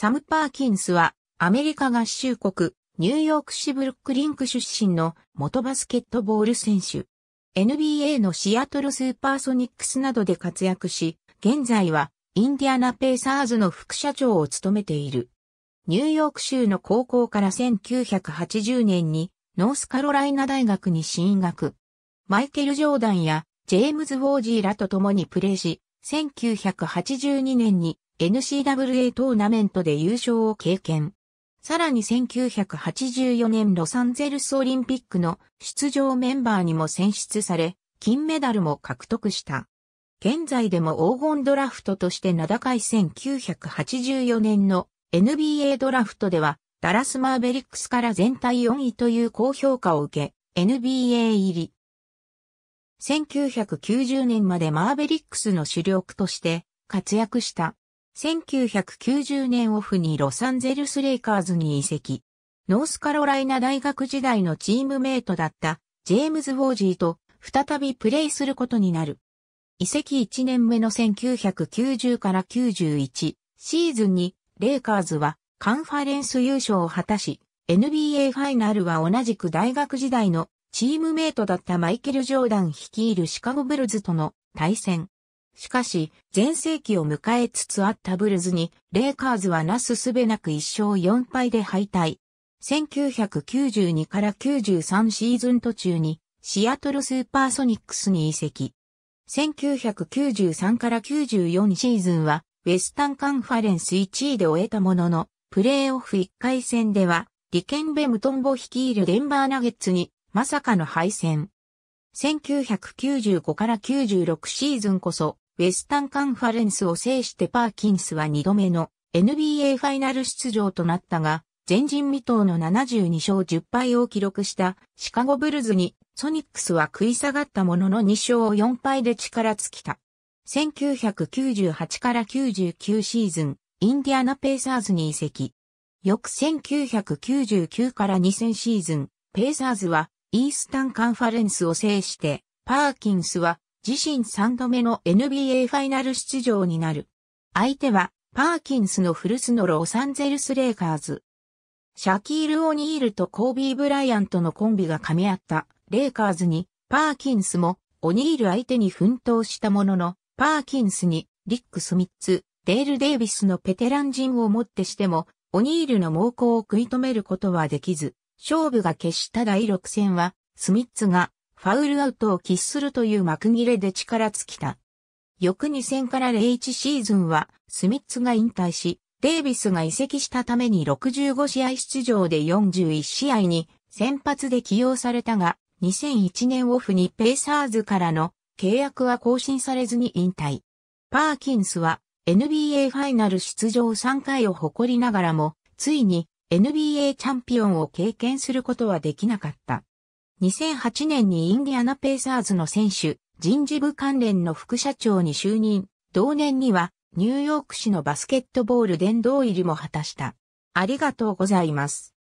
サム・パーキンスは、アメリカ合衆国、ニューヨーク市ブルックリンク出身の元バスケットボール選手。NBA のシアトルスーパーソニックスなどで活躍し、現在はインディアナペーサーズの副社長を務めている。ニューヨーク州の高校から1980年にノースカロライナ大学に進学。マイケル・ジョーダンやジェームズ・ウォージーらと共にプレーし、1982年に NCAA トーナメントで優勝を経験。さらに1984年ロサンゼルスオリンピックの出場メンバーにも選出され、金メダルも獲得した。現在でも黄金ドラフトとして名高い1984年の NBA ドラフトではダラスマーベリックスから全体4位という高評価を受け NBA 入り。1990年までマーベリックスの主力として活躍した。1990年オフにロサンゼルスレイカーズに移籍。ノースカロライナ大学時代のチームメイトだったジェームズ・ウォージーと再びプレイすることになる。移籍1年目の1990から91シーズンにレイカーズはカンファレンス優勝を果たし、NBA ファイナルは同じく大学時代のチームメイトだったマイケル・ジョーダン率いるシカゴブルズとの対戦。しかし、前世紀を迎えつつあったブルズに、レイカーズはなすすべなく1勝4敗で敗退。1992から93シーズン途中に、シアトルスーパーソニックスに移籍。1993から94シーズンは、ウェスタンカンファレンス1位で終えたものの、プレーオフ1回戦では、リケンベ・ムトンボ率いるデンバーナゲッツに、まさかの敗戦。1995から96シーズンこそ、ウェスタンカンファレンスを制してパーキンスは2度目の NBA ファイナル出場となったが、前人未到の72勝10敗を記録したシカゴブルズにソニックスは食い下がったものの2勝4敗で力尽きた。1998から99シーズン、インディアナペイサーズに移籍。翌1999から2000シーズン、ペイサーズはイースタンカンファレンスを制して、パーキンスは自身3度目の NBA ファイナル出場になる。相手は、パーキンスの古巣のロサンゼルスレイカーズ。シャキール・オニールとコービー・ブライアントのコンビが噛み合ったレイカーズに、パーキンスもオニール相手に奮闘したものの、パーキンスにリック・スミッツ、デール・デイビスのペテラン陣をもってしても、オニールの猛攻を食い止めることはできず、勝負が決した第6戦は、スミッツがファウルアウトを喫するという幕切れで力尽きた。翌2000から01シーズンは、スミッツが引退し、デイビスが移籍したために65試合出場で41試合に先発で起用されたが、2001年オフにペイサーズからの契約は更新されずに引退。パーキンスは NBA ファイナル出場3回を誇りながらも、ついに NBA チャンピオンを経験することはできなかった。2008年にインディアナペーサーズの選手、人事部関連の副社長に就任、同年にはニューヨーク市のバスケットボール殿堂入りも果たした。ありがとうございます。